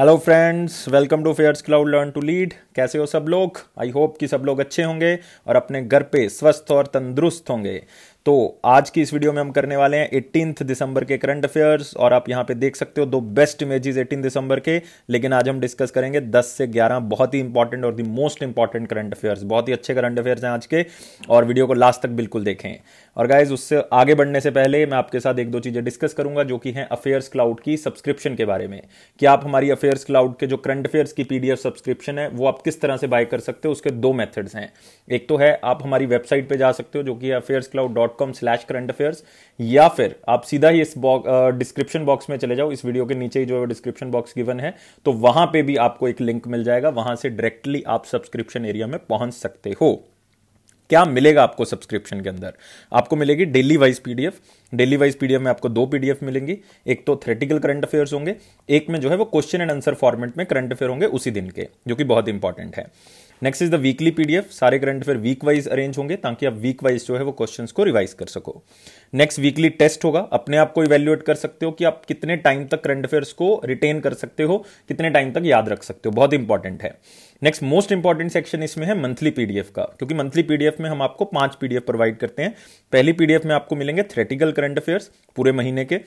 hello friends welcome to Affairs Cloud learn to lead कैसे हो सब लोग आई होप कि सब लोग अच्छे होंगे और अपने घर पे स्वस्थ और तंदुरुस्त होंगे तो आज की इस वीडियो में हम करने वाले हैं एटीन दिसंबर के करंट अफेयर्स और आप यहां पे देख सकते हो दो बेस्ट इमेजेस एटीन दिसंबर के लेकिन आज हम डिस्कस करेंगे 10 से 11 बहुत ही इंपॉर्टेंट और the most important current affairs बहुत ही अच्छे करंट अफेयर्स हैं आज के और वीडियो को लास्ट तक बिल्कुल देखें और गाइज उससे आगे बढ़ने से पहले मैं आपके साथ एक दो चीज़ें डिस्कस करूंगा जो कि है अफेयर्स क्लाउड की सब्सक्रिप्शन के बारे में कि आप हमारी अफेयर्स क्लाउड के जो करंट अफेयर्स की पीडीएफ सब्सक्रिप्शन है वो आप किस तरह से बाय कर सकते हो उसके दो मेथड्स हैं एक तो है आप हमारी वेबसाइट पर जा सकते हो जो कि Affairs Cloud dot com slash current affairs या फिर आप सीधा ही इस डिस्क्रिप्शन बॉक्स में चले जाओ इस वीडियो के नीचे ही जो है डिस्क्रिप्शन बॉक्स गिवन है तो वहां पे भी आपको एक लिंक मिल जाएगा वहां से डायरेक्टली आप सब्सक्रिप्शन एरिया में पहुंच सकते हो क्या मिलेगा आपको सब्सक्रिप्शन के अंदर आपको मिलेगी daily wise PDF daily wise PDF में आपको दो पीडीएफ मिलेंगी एक तो थ्रेटिकल करंट अफेयर्स होंगे एक में जो है वो क्वेश्चन एंड आंसर फॉर्मेट में करंट अफेयर होंगे उसी दिन के जो कि बहुत इंपॉर्टेंट है next is the weekly PDF सारे current affair week wise arrange होंगे ताकि आप वीक वाइज जो है वो क्वेश्चन को रिवाइज कर सको नेक्स्ट वीकली टेस्ट होगा अपने आप को इवेल्युएट कर सकते हो कि आप कितने टाइम तक करंट अफेयर्स को रिटेन कर सकते हो कितने टाइम तक याद रख सकते हो बहुत इंपॉर्टेंट है नेक्स्ट मोस्ट इंपॉर्टेंट सेक्शन इसमें है मंथली पीडीएफ का क्योंकि मंथली पीडीएफ में हम आपको पांच पीडीएफ प्रोवाइड करते हैं पहली पीडीएफ में आपको मिलेंगे थ्रेटिकल करंट अफेयर्स पूरे महीने के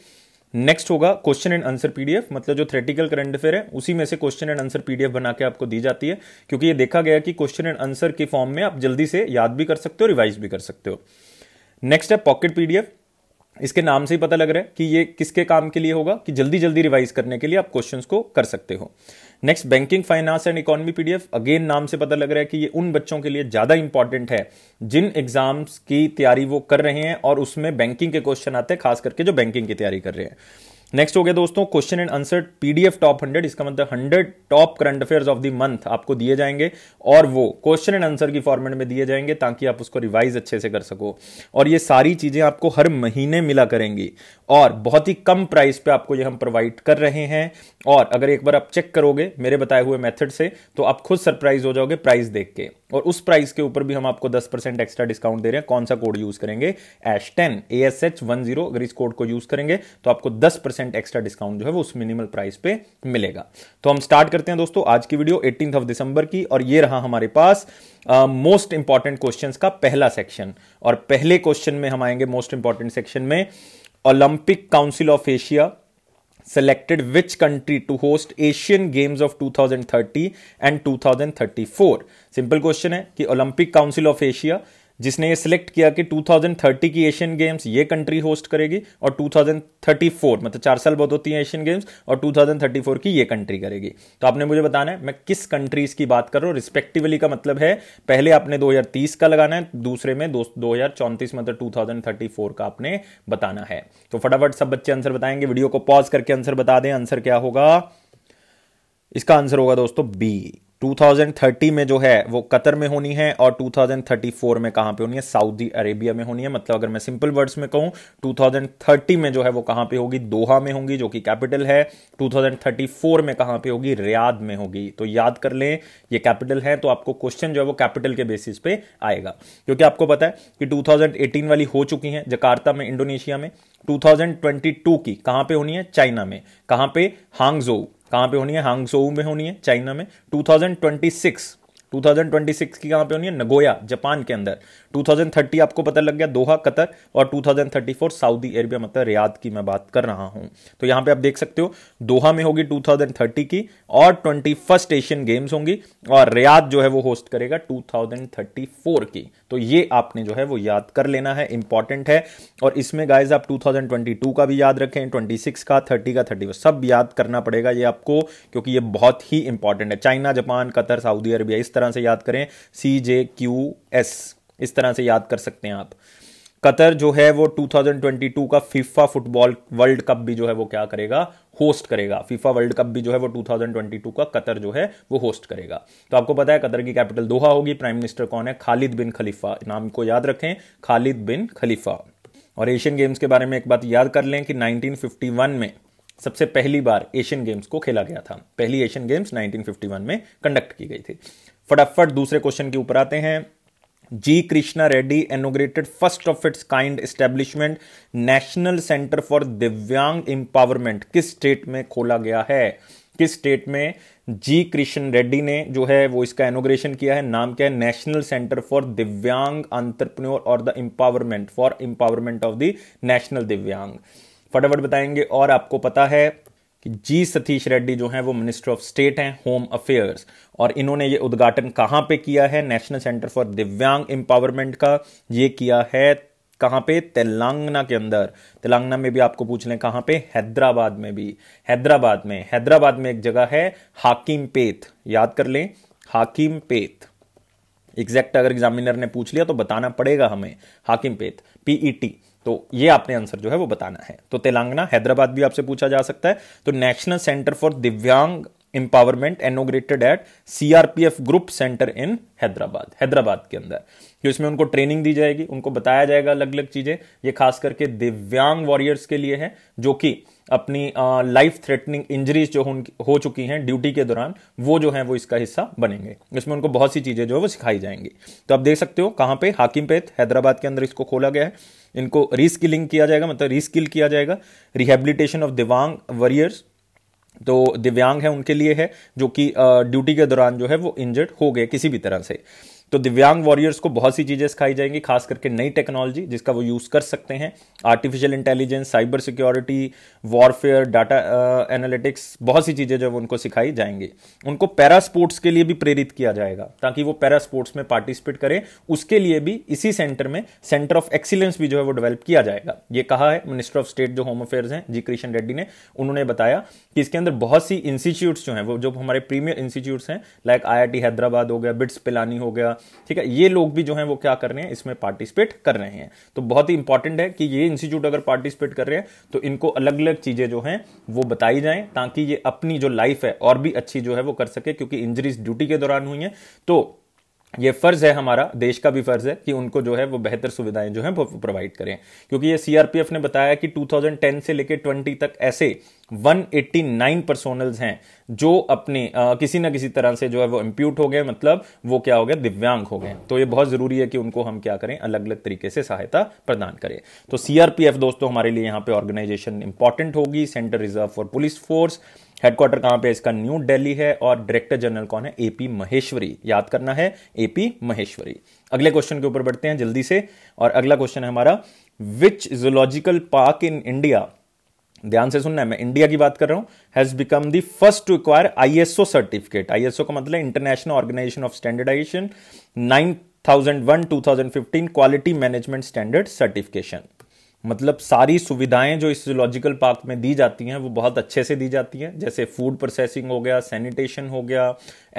नेक्स्ट होगा क्वेश्चन एंड आंसर पीडीएफ मतलब जो थ्रेटिकल करंट अफेयर है उसी में से क्वेश्चन एंड आंसर पीडीएफ बना के आपको दी जाती है क्योंकि ये देखा गया कि क्वेश्चन एंड आंसर के फॉर्म में आप जल्दी से याद भी कर सकते हो रिवाइज भी कर सकते हो नेक्स्ट है पॉकेट पीडीएफ इसके नाम से ही पता लग रहा है कि ये किसके काम के लिए होगा कि जल्दी जल्दी रिवाइज करने के लिए आप क्वेश्चन को कर सकते हो next banking finance and economy PDF again नाम से पता लग रहा है कि ये उन बच्चों के लिए ज्यादा इंपॉर्टेंट है जिन एग्जाम्स की तैयारी वो कर रहे हैं और उसमें बैंकिंग के क्वेश्चन आते हैं खास करके जो बैंकिंग की तैयारी कर रहे हैं नेक्स्ट हो गया दोस्तों question and answer PDF top hundred इसका मतलब hundred top current affairs of the month आपको दिए जाएंगे और वो क्वेश्चन एंड आंसर की फॉर्मेट में दिए जाएंगे ताकि आप उसको रिवाइज अच्छे से कर सको और ये सारी चीजें आपको हर महीने मिला करेंगी और बहुत ही कम प्राइस पे आपको ये हम प्रोवाइड कर रहे हैं और अगर एक बार आप चेक करोगे मेरे बताए हुए मेथड से तो आप खुद सरप्राइज हो जाओगे प्राइस देख के और उस प्राइस के ऊपर भी हम आपको 10 परसेंट एक्स्ट्रा डिस्काउंट दे रहे हैं कौन सा कोड यूज करेंगे ash ten A S H one zero अगर इस कोड को यूज करेंगे तो आपको दस परसेंट परसेंट एक्स्ट्रा डिस्काउंट जो है वो उस मिनिमल प्राइस पे मिलेगा तो हम स्टार्ट करते हैं दोस्तों आज की वीडियो एटीन ऑफ दिसंबर की और ये रहा हमारे पास मोस्ट इंपॉर्टेंट क्वेश्चन का पहला सेक्शन और पहले क्वेश्चन में हम आएंगे मोस्ट इंपॉर्टेंट सेक्शन में Olympic Council of Asia selected which country to host Asian Games of 2030 and 2034 simple question है कि ओलंपिक काउंसिल ऑफ एशिया जिसने ये सिलेक्ट किया कि 2030 की एशियन गेम्स ये कंट्री होस्ट करेगी और 2034 मतलब चार साल बहुत होती है एशियन गेम्स और 2034 की ये कंट्री करेगी तो आपने मुझे बताना है मैं किस कंट्रीज की बात कर रहा हूँ रिस्पेक्टिवली का मतलब है पहले आपने 2030 का लगाना है दूसरे में दो, दो मतलब 2034 का आपने बताना है तो फटाफट सब बच्चे आंसर बताएंगे वीडियो को पॉज करके आंसर बता दें आंसर क्या होगा इसका आंसर होगा दोस्तों बी 2030 में जो है वो कतर में होनी है और 2034 में कहां पे होनी है सऊदी अरेबिया में होनी है मतलब अगर मैं सिंपल वर्ड्स में कहूं 2030 में जो है वो कहां पे होगी दोहा में होगी जो कि कैपिटल है 2034 में कहां पे होगी रियाद में होगी तो याद कर लें ये कैपिटल है तो आपको क्वेश्चन जो है वो कैपिटल के बेसिस पे आएगा क्योंकि आपको पता है कि 2018 वाली हो चुकी है जकार्ता में इंडोनेशिया में 2022 की कहां पे होनी है चाइना में कहां पे हांगजो कहाँ पे होनी है हांगसोऊ में होनी है चाइना में 2026 2026 की कहाँ पे होनी है नगोया जापान के अंदर 2030 आपको पता लग गया दोहा कतर और 2034 सऊदी अरेबिया मतलब रियाद की मैं बात कर रहा हूँ तो यहाँ पे आप देख सकते हो दोहा में होगी 2030 की और ट्वेंटी एशियन गेम्स होंगी और रियाद जो है वो होस्ट करेगा टू की तो ये आपने जो है वो याद कर लेना है इंपॉर्टेंट है और इसमें गाइज आप 2022 का भी याद रखें 26 का 30 का 30 सब याद करना पड़ेगा ये आपको क्योंकि ये बहुत ही इंपॉर्टेंट है China Japan Qatar Saudi Arabia इस तरह से याद करें सी जे क्यू एस इस तरह से याद कर सकते हैं आप कतर जो है वो 2022 का फीफा फुटबॉल वर्ल्ड कप भी जो है वो क्या करेगा होस्ट करेगा फीफा वर्ल्ड कप भी जो है वो 2022 का कतर जो है वो होस्ट करेगा तो आपको पता है कतर की कैपिटल दोहा होगी प्राइम मिनिस्टर कौन है खालिद बिन खलीफा नाम को याद रखें खालिद बिन खलीफा और एशियन गेम्स के बारे में एक बात याद कर लें कि 1951 में सबसे पहली बार एशियन गेम्स को खेला गया था पहली एशियन गेम्स 1951 में कंडक्ट की गई थी फटाफट दूसरे क्वेश्चन के ऊपर आते हैं G Krishna Reddy inaugurated first of its kind establishment national centre for Divyang empowerment किस स्टेट में खोला गया है किस स्टेट में जी कृष्ण रेड्डी ने जो है वो इसका एनोग्रेशन किया है नाम क्या है national centre for Divyang entrepreneur और the empowerment for empowerment of the national Divyang फटाफट बताएंगे और आपको पता है कि जी सतीश रेड्डी जो हैं वो मिनिस्टर ऑफ स्टेट हैं होम अफेयर्स और इन्होंने ये उद्घाटन कहाँ पे किया है national centre for Divyang empowerment का ये किया है कहाँ पे तेलंगाना के अंदर तेलंगाना में भी आपको पूछ लें कहाँ पे हैदराबाद में भी हैदराबाद में हैदराबाद में एक जगह है हाकिम पेत याद कर लें हाकिम पेत एग्जैक्ट अगर एग्जामिनर ने पूछ लिया तो बताना पड़ेगा हमें हाकिम पेत पीईटी तो ये आपने आंसर जो है वो बताना है तो तेलंगाना हैदराबाद भी आपसे पूछा जा सकता है तो national centre for Divyang empowerment inaugurated at CRPF group centre in Hyderabad Hyderabad के अंदर तो इसमें उनको ट्रेनिंग दी जाएगी उनको बताया जाएगा अलग अलग चीजें ये खास करके दिव्यांग वॉरियर्स के लिए है जो कि अपनी लाइफ थ्रेटनिंग इंजरीज जो हो चुकी हैं ड्यूटी के दौरान वो जो है वो इसका हिस्सा बनेंगे इसमें उनको बहुत सी चीजें जो है वो सिखाई जाएंगी तो आप देख सकते हो कहां पे हाकिम पेट हैदराबाद के अंदर इसको खोला गया है इनको रीस्किलिंग किया जाएगा मतलब रीस्किल किया जाएगा रिहेबिलिटेशन ऑफ दिवांग वॉरियर्स तो दिव्यांग है उनके लिए है जो कि ड्यूटी के दौरान जो है वो इंजर्ड हो गए किसी भी तरह से तो दिव्यांग वॉरियर्स को बहुत सी चीज़ें सिखाई जाएंगी खास करके नई टेक्नोलॉजी जिसका वो यूज़ कर सकते हैं artificial intelligence cyber security warfare data analytics बहुत सी चीज़ें है उनको सिखाई जाएंगी उनको पैरा स्पोर्ट्स के लिए भी प्रेरित किया जाएगा ताकि वो पैरा स्पोर्ट्स में पार्टिसिपेट करें उसके लिए भी इसी सेंटर में सेंटर ऑफ एक्सीलेंस भी जो है वो डेवलप किया जाएगा ये कहा है मिनिस्टर ऑफ स्टेट जो होम अफेयर्स हैं जी कृष्ण रेड्डी ने उन्होंने बताया कि इसके अंदर बहुत सी इंस्टीट्यूट्स जो हैं वो जो हमारे प्रीमियर इंस्टीट्यूट्स हैं लाइक आईआईटी हैदराबाद हो गया बिट्स पिलानी हो गया ठीक है ये लोग भी जो है वो क्या कर रहे हैं इसमें पार्टिसिपेट कर रहे हैं तो बहुत ही इंपॉर्टेंट है कि ये इंस्टीट्यूट अगर पार्टिसिपेट कर रहे हैं तो इनको अलग अलग चीजें जो है वो बताई जाए ताकि ये अपनी जो लाइफ है और भी अच्छी जो है वो कर सके क्योंकि इंजरीज ड्यूटी के दौरान हुई है तो ये फर्ज है हमारा देश का भी फर्ज है कि उनको जो है वो बेहतर सुविधाएं जो है वो प्रोवाइड करें क्योंकि ये सीआरपीएफ ने बताया कि 2010 से लेकर 20 तक ऐसे 189 पर्सोनल्स हैं जो अपने आ, किसी ना किसी तरह से जो है वो इम्प्यूट हो गए मतलब वो क्या हो गया दिव्यांग हो गए तो ये बहुत जरूरी है कि उनको हम क्या करें अलग अलग तरीके से सहायता प्रदान करें तो सीआरपीएफ दोस्तों हमारे लिए यहाँ पे ऑर्गेनाइजेशन इंपॉर्टेंट होगी centre reserve for police force headquarter कहां पे इसका न्यू दिल्ली है और डायरेक्टर जनरल कौन है एपी महेश्वरी याद करना है एपी महेश्वरी अगले क्वेश्चन के ऊपर बढ़ते हैं जल्दी से और अगला क्वेश्चन है हमारा which zoological park in India ध्यान से सुनना है मैं इंडिया की बात कर रहा हूं has become the first to acquire ISO certificate ISO का मतलब international organisation of standardisation nine thousand one two thousand fifteen quality management standard certification मतलब सारी सुविधाएं जो इस जूलॉजिकल पार्क में दी जाती हैं वो बहुत अच्छे से दी जाती हैं जैसे फूड प्रोसेसिंग हो गया सैनिटेशन हो गया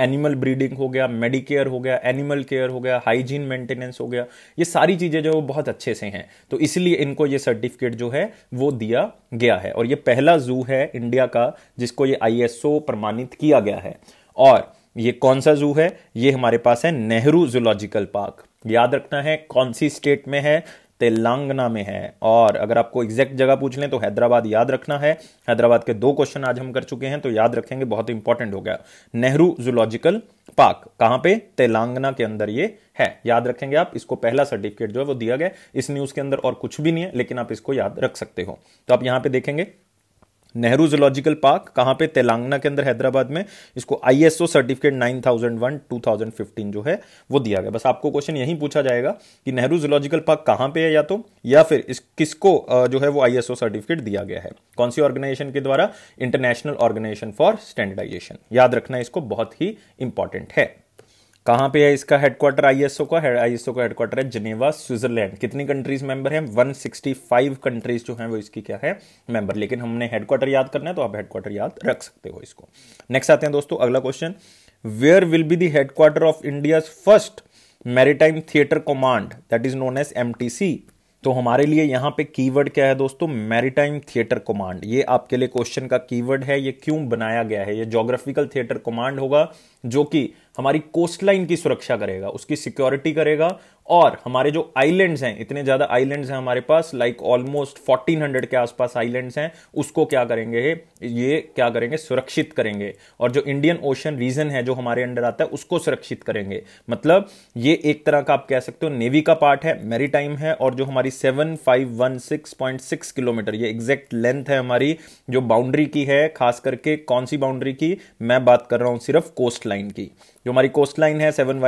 एनिमल ब्रीडिंग हो गया मेडिकेयर हो गया एनिमल केयर हो गया हाइजीन मेंटेनेंस हो गया ये सारी चीज़ें जो है वो बहुत अच्छे से हैं तो इसलिए इनको ये सर्टिफिकेट जो है वो दिया गया है और ये पहला जू है इंडिया का जिसको ये आई प्रमाणित किया गया है और ये कौन सा जू है ये हमारे पास है नेहरू जूलॉजिकल पार्क याद रखना है कौन सी स्टेट में है तेलंगाना में है और अगर आपको एग्जैक्ट जगह पूछ लें तो हैदराबाद याद रखना है हैदराबाद के दो क्वेश्चन आज हम कर चुके हैं तो याद रखेंगे बहुत इंपॉर्टेंट हो गया नेहरू जूलॉजिकल पार्क कहां पे तेलंगाना के अंदर ये है याद रखेंगे आप इसको पहला सर्टिफिकेट जो है वो दिया गया इस न्यूज के अंदर और कुछ भी नहीं है लेकिन आप इसको याद रख सकते हो तो आप यहां पे देखेंगे नेहरू जोलॉजिकल पार्क कहाँ पे तेलंगाना के अंदर हैदराबाद में इसको आईएसओ सर्टिफिकेट 9001 2015 जो है वो दिया गया बस आपको क्वेश्चन यही पूछा जाएगा कि नेहरू जोलॉजिकल पार्क कहाँ पे है या तो या फिर इस किसको जो है वो आईएसओ सर्टिफिकेट दिया गया है कौन सी ऑर्गेनाइजेशन के द्वारा इंटरनेशनल ऑर्गेनाइजेशन फॉर स्टैंडर्डाइजेशन याद रखना इसको बहुत ही इंपॉर्टेंट है कहाँ पे है इसका हेडक्वार्टर आई ओ का आई ओ का हेडक्वार्टर है जिनेवा स्विट्जरलैंड कितनी कंट्रीज मेंबर हैं फाइव कंट्रीज जो हैं वो इसकी क्या है मेंबर लेकिन हमने हेडक्वार्टर याद करना है तो आप हेडक्वार्टर याद रख सकते हो इसको नेक्स्ट आते हैं दोस्तों अगला question where will be the headquarter of India first maritime theatre command that is known as M तो हमारे लिए यहाँ पे कीवर्ड क्या है दोस्तों मैरीटाइम थिएटर कमांड ये आपके लिए क्वेश्चन का कीवर्ड है ये क्यों बनाया गया है ये जोग्राफिकल थिएटर कमांड होगा जो कि हमारी कोस्ट लाइन की सुरक्षा करेगा उसकी सिक्योरिटी करेगा और हमारे जो आइलैंड्स हैं इतने ज़्यादा आइलैंड्स हैं हमारे पास लाइक ऑलमोस्ट 1400 के आसपास आइलैंड्स हैं उसको क्या करेंगे ये क्या करेंगे सुरक्षित करेंगे और जो इंडियन ओशन रीजन है जो हमारे अंडर आता है उसको सुरक्षित करेंगे मतलब ये एक तरह का आप कह सकते हो नेवी का पार्ट है मेरीटाइम है और जो हमारी सिक्स किलोमीटर ये एग्जैक्ट लेंथ है हमारी जो बाउंड्री की है खास करके कौन सी बाउंड्री की मैं बात कर रहा हूँ सिर्फ कोस्ट लाइन की जो हमारी कोस्ट लाइन है सेवन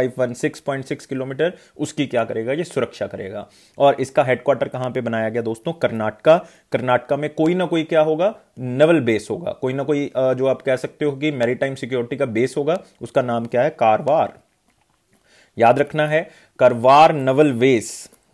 किलोमीटर उसकी एनसीसी क्या करेगा ये सुरक्षा करेगा और इसका हेडक्वार्टर कहाँ पे बनाया गया दोस्तों कर्नाटका कर्नाटका में कोई ना कोई क्या होगा नेवल बेस होगा कोई ना कोई जो आप कह सकते हो कि मैरीटाइम सिक्योरिटी का बेस होगा उसका नाम क्या है कारवार याद रखना है करवार नवल बेस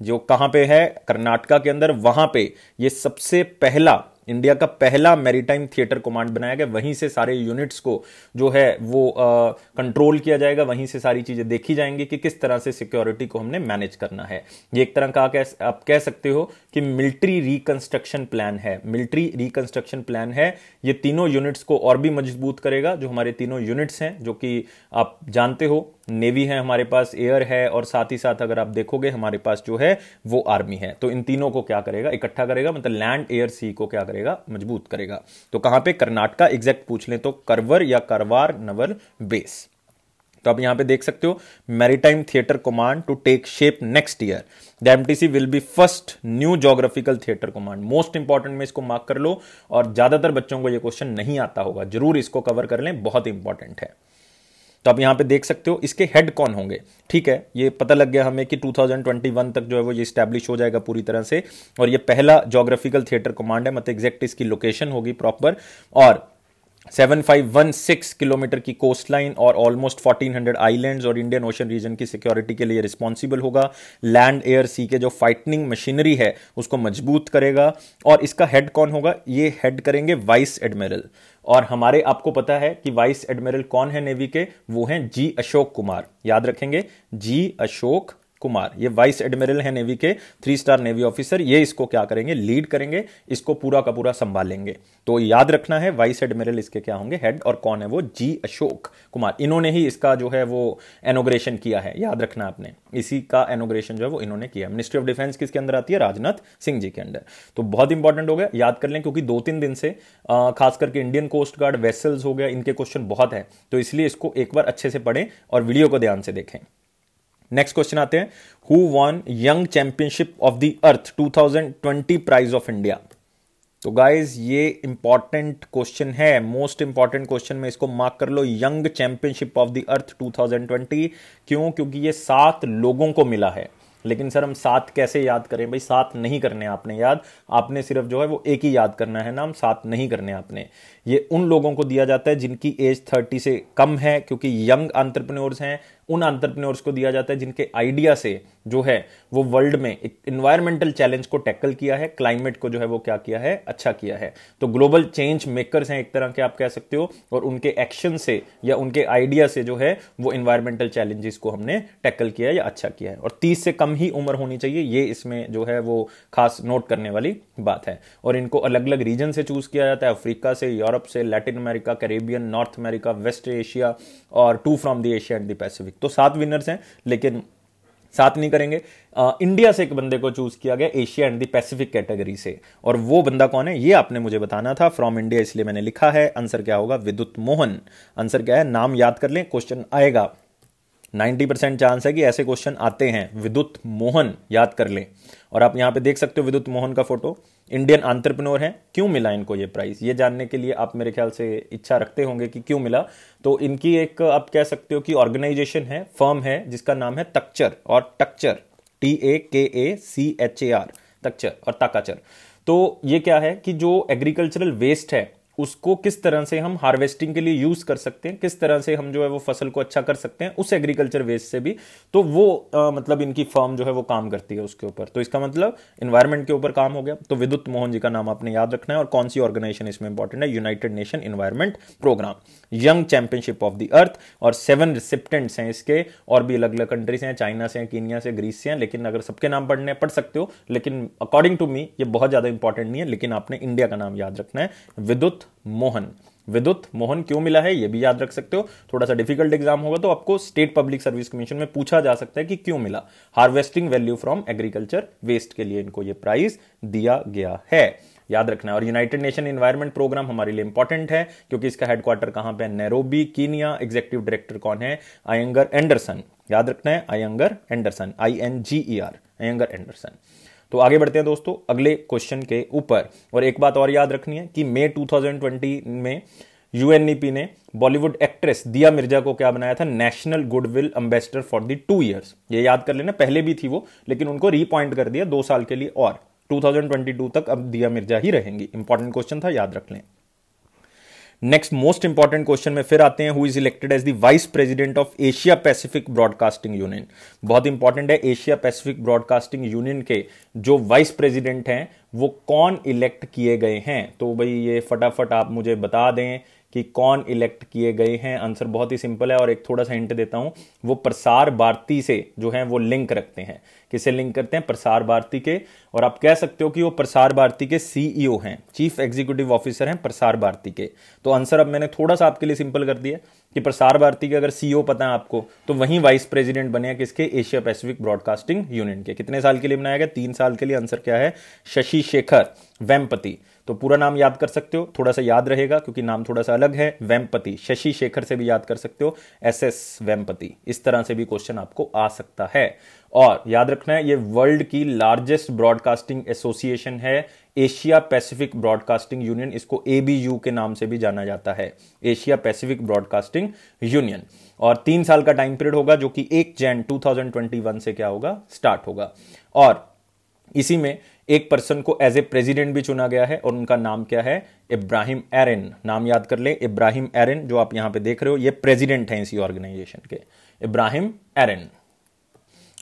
जो कहाँ पे है कर्नाटका के अंदर वहां पे ये सबसे पहला इंडिया का पहला मैरीटाइम थिएटर कमांड बनाया गया वहीं से सारे यूनिट्स को जो है वो कंट्रोल किया जाएगा वहीं से सारी चीज़ें देखी जाएंगी कि किस तरह से सिक्योरिटी को हमने मैनेज करना है ये एक तरह का आप कह सकते हो कि मिलिट्री रिकंस्ट्रक्शन प्लान है मिलिट्री रिकंस्ट्रक्शन प्लान है ये तीनों यूनिट्स को और भी मजबूत करेगा जो हमारे तीनों यूनिट्स हैं जो कि आप जानते हो नेवी है हमारे पास एयर है और साथ ही साथ अगर आप देखोगे हमारे पास जो है वो आर्मी है तो इन तीनों को क्या करेगा इकट्ठा करेगा मतलब लैंड एयर सी को क्या करेगा मजबूत करेगा तो कहां पे कर्नाटका एग्जैक्ट पूछ लें तो करवर या करवार नवर बेस तो आप यहां पे देख सकते हो maritime theatre command to take shape next year the MTC will be first new geographical theatre command most important में इसको मार्क कर लो और ज्यादातर बच्चों को यह क्वेश्चन नहीं आता होगा जरूर इसको कवर कर लें बहुत इंपॉर्टेंट है तो आप यहाँ पे देख सकते हो इसके हेड कौन होंगे ठीक है ये पता लग गया हमें कि 2021 तक जो है वो ये स्टैब्लिश हो जाएगा पूरी तरह से और ये पहला जोग्राफिकल थिएटर कमांड है मतलब एग्जैक्ट इसकी लोकेशन होगी प्रॉपर और 7516 किलोमीटर की कोस्ट लाइन और ऑलमोस्ट 1400 आइलैंड्स और इंडियन ओशन रीजन की सिक्योरिटी के लिए रिस्पॉन्सिबल होगा लैंड एयर सी के जो फाइटनिंग मशीनरी है उसको मजबूत करेगा और इसका हेड कौन होगा ये हेड करेंगे वाइस एडमिरल और हमारे आपको पता है कि वाइस एडमिरल कौन है नेवी के वो हैं जी अशोक कुमार याद रखेंगे जी अशोक कुमार ये वाइस एडमिरल है नेवी के थ्री स्टार नेवी ऑफिसर ये इसको क्या करेंगे लीड करेंगे इसको पूरा का पूरा संभालेंगे तो याद रखना है वाइस एडमिरल इसके क्या होंगे हेड और कौन है वो जी अशोक कुमार इन्होंने ही इसका जो है वो एनोग्रेशन किया है याद रखना आपने इसी का एनोग्रेशन जो है वो इन्होंने किया मिनिस्ट्री ऑफ डिफेंस किसके अंदर आती है राजनाथ सिंह जी के अंदर तो बहुत इंपॉर्टेंट हो गया याद कर लें क्योंकि दो तीन दिन से खास करके इंडियन कोस्ट गार्ड वेसल्स हो गया इनके क्वेश्चन बहुत है तो इसलिए इसको एक बार अच्छे से पढ़ें और वीडियो को ध्यान से देखें नेक्स्ट क्वेश्चन आते हैं who won young championship of the earth 2020 prize of India तो गाइज ये इंपॉर्टेंट क्वेश्चन है मोस्ट इंपॉर्टेंट क्वेश्चन में इसको मार्क कर लो young championship of the earth 2020 क्यों क्योंकि ये सात लोगों को मिला है लेकिन सर हम सात कैसे याद करें भाई सात नहीं करने आपने याद आपने सिर्फ जो है वो एक ही याद करना है नाम सात नहीं करने आपने ये उन लोगों को दिया जाता है जिनकी एज थर्टी से कम है क्योंकि यंग आंट्रप्रनोर्स हैं उन आंट्रप्रनोर्स को दिया जाता है जिनके आइडिया से जो है वो वर्ल्ड में एक इन्वायरमेंटल चैलेंज को टैकल किया है क्लाइमेट को जो है वो क्या किया है अच्छा किया है तो ग्लोबल चेंज मेकर्स हैं एक तरह के आप कह सकते हो और उनके एक्शन से या उनके आइडिया से जो है वो इन्वायरमेंटल चैलेंजेस को हमने टैकल किया है या अच्छा किया है और तीस से कम ही उम्र होनी चाहिए ये इसमें जो है वो खास नोट करने वाली बात है और इनको अलग अलग रीजन से चूज किया जाता है अफ्रीका से यूरोप से Latin America Caribbean North America West Asia और to from the Asia and the Pacific तो सात विनर्स हैं लेकिन साथ नहीं करेंगे आ, इंडिया से एक बंदे को चूज किया गया Asia and the Pacific category से और वो बंदा कौन है ये आपने मुझे बताना था फ्रॉम इंडिया इसलिए मैंने लिखा है आंसर क्या होगा विद्युत मोहन आंसर क्या है नाम याद कर लें क्वेश्चन आएगा 90 परसेंट चांस है कि ऐसे क्वेश्चन आते हैं विद्युत मोहन याद कर लें और आप यहाँ पे देख सकते हो विद्युत मोहन का फोटो इंडियन आंट्रप्रनोर है क्यों मिला इनको ये प्राइस ये जानने के लिए आप मेरे ख्याल से इच्छा रखते होंगे कि क्यों मिला तो इनकी एक आप कह सकते हो कि ऑर्गेनाइजेशन है फर्म है जिसका नाम है तक्चर और टक्चर टी ए के ए सी एच ए आर तक्चर और ताकाचर तो ये क्या है कि जो एग्रीकल्चरल वेस्ट है उसको किस तरह से हम हार्वेस्टिंग के लिए यूज कर सकते हैं किस तरह से हम जो है वो फसल को अच्छा कर सकते हैं उस एग्रीकल्चर वेस्ट से भी तो वो आ, मतलब इनकी फर्म जो है वो काम करती है उसके ऊपर तो इसका मतलब इन्वायरमेंट के ऊपर काम हो गया तो विद्युत मोहन जी का नाम आपने याद रखना है और कौन सी ऑर्गेनाइजेशन इसमें इंपॉर्टेंट है United Nation environment programme young championship of the earth और सेवन रिसिप्टेंट्स हैं इसके और भी अलग अलग कंट्रीज हैं चाइना से हैं कीनिया से ग्रीस से हैं लेकिन अगर सबके नाम पढ़ने पढ़ सकते हो लेकिन अकॉर्डिंग टू मी ये बहुत ज्यादा इंपॉर्टेंट नहीं है लेकिन आपने इंडिया का नाम याद रखना है विद्युत मोहन विद्युत मोहन क्यों मिला है ये भी याद रख सकते हो थोड़ा सा डिफिकल्ट एग्जाम होगा तो आपको स्टेट पब्लिक सर्विस कमीशन में पूछा जा सकता है कि क्यों मिला harvesting value from agriculture waste के लिए इनको ये प्राइज दिया गया है याद रखना है और यूनाइटेड नेशन इन्वायरमेंट प्रोग्राम हमारे लिए इंपॉर्टेंट है क्योंकि इसका हेडक्वार्टर कहां पर नैरोबी कीनिया एग्जीक्यूटिव डायरेक्टर कौन है आयंगर एंडरसन याद रखना है Iyengar Anderson I N G E R Iyengar Anderson तो आगे बढ़ते हैं दोस्तों अगले क्वेश्चन के ऊपर और एक बात और याद रखनी है कि मई टू में यूएनईपी ने बॉलीवुड एक्ट्रेस दिया मिर्जा को क्या बनाया था national goodwill ambassador for the two years ये याद कर लेना पहले भी थी वो लेकिन उनको रीपॉइंट कर दिया दो साल के लिए और 2022 तक अब दिया मिर्जा ही रहेंगी इंपॉर्टेंट क्वेश्चन था याद रख लें नेक्स्ट मोस्ट इंपॉर्टेंट क्वेश्चन में फिर आते हैं who is elected as the vice president of Asia Pacific Broadcasting Union बहुत इंपॉर्टेंट है एशिया पैसिफिक ब्रॉडकास्टिंग यूनियन के जो वाइस प्रेसिडेंट हैं वो कौन इलेक्ट किए गए हैं तो भाई ये फटाफट आप मुझे बता दें कि कौन इलेक्ट किए गए हैं आंसर बहुत ही सिंपल है और एक थोड़ा सा हिंट देता हूं वो प्रसार भारती से जो है वो लिंक रखते हैं किसे लिंक करते हैं प्रसार भारती के और आप कह सकते हो कि वो प्रसार भारती के सीईओ e हैं चीफ एग्जीक्यूटिव ऑफिसर हैं प्रसार भारती के तो आंसर अब मैंने थोड़ा सा आपके लिए सिंपल कर दिया कि प्रसार भारती के अगर सीईओ e पता है आपको तो वहीं वाइस प्रेसिडेंट बने हैं किसके एशिया पैसिफिक ब्रॉडकास्टिंग यूनियन के कितने साल के लिए बनाया गया तीन साल के लिए आंसर क्या है शशि शेखर वेम्पति तो पूरा नाम याद कर सकते हो थोड़ा सा याद रहेगा क्योंकि नाम थोड़ा सा अलग है वेम्पति शशि शेखर से भी याद कर सकते हो एस एस वेम्पति इस तरह से भी क्वेश्चन आपको आ सकता है और याद रखना है ये वर्ल्ड की लार्जेस्ट ब्रॉडकास्टिंग एसोसिएशन है एशिया पैसिफिक ब्रॉडकास्टिंग यूनियन इसको यू के नाम से भी जाना जाता है एशिया पैसिफिक ब्रॉडकास्टिंग यूनियन और तीन साल का टाइम पीरियड होगा जो कि एक जैन 2021 से क्या होगा स्टार्ट होगा और इसी में एक पर्सन को एज ए प्रेसिडेंट भी चुना गया है और उनका नाम क्या है इब्राहिम एरन नाम याद कर ले इब्राहिम एरन जो आप यहां पे देख रहे हो ये प्रेसिडेंट हैं इसी ऑर्गेनाइजेशन के इब्राहिम एरन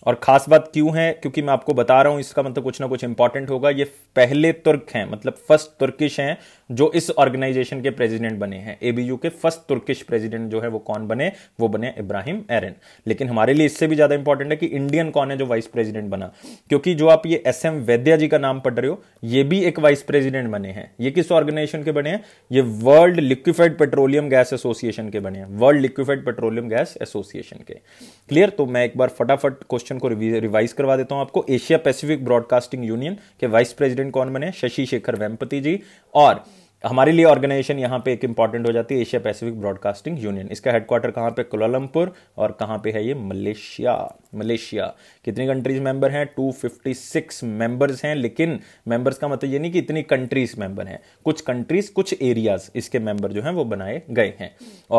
और खास बात क्यों है क्योंकि मैं आपको बता रहा हूं इसका मतलब कुछ ना कुछ इंपॉर्टेंट होगा ये पहले तुर्क हैं मतलब फर्स्ट तुर्किश हैं जो इस ऑर्गेनाइजेशन के प्रेसिडेंट बने हैं एबीयू के फर्स्ट तुर्किश प्रेसिडेंट जो है वो कौन बने वो बने इब्राहिम एरन लेकिन हमारे लिए इससे भी ज्यादा इंपॉर्टेंट है कि इंडियन कौन है जो वाइस प्रेसिडेंट बना क्योंकि जो आप ये एस एम वैद्या जी का नाम पढ़ रहे हो ये भी एक वाइस प्रेसिडेंट बने हैं ये किस ऑर्गेनाइजेशन के बने हैं ये world liquefied petroleum gas association के बने हैं world liquefied petroleum gas association के क्लियर तो मैं एक बार फटाफट क्वेश्चन सेक्शन को रिवाइज करवा देता हूं आपको एशिया पैसिफिक ब्रॉडकास्टिंग यूनियन के वाइस प्रेसिडेंट कौन बने शशि शेखर वेम्पति जी और हमारे लिए ऑर्गेनाइजेशन यहाँ पे एक इंपॉर्टेंट हो जाती है एशिया पैसिफिक ब्रॉडकास्टिंग यूनियन इसका हेडक्वार्टर कहाँ पे कोलालमपुर और कहाँ पे है ये मलेशिया मलेशिया कितनी कंट्रीज मेंबर हैं 256 मेंबर्स हैं लेकिन मेंबर्स का मतलब ये नहीं कि इतनी कंट्रीज मेंबर हैं कुछ कंट्रीज कुछ एरियाज इसके मेंबर जो हैं वो बनाए गए हैं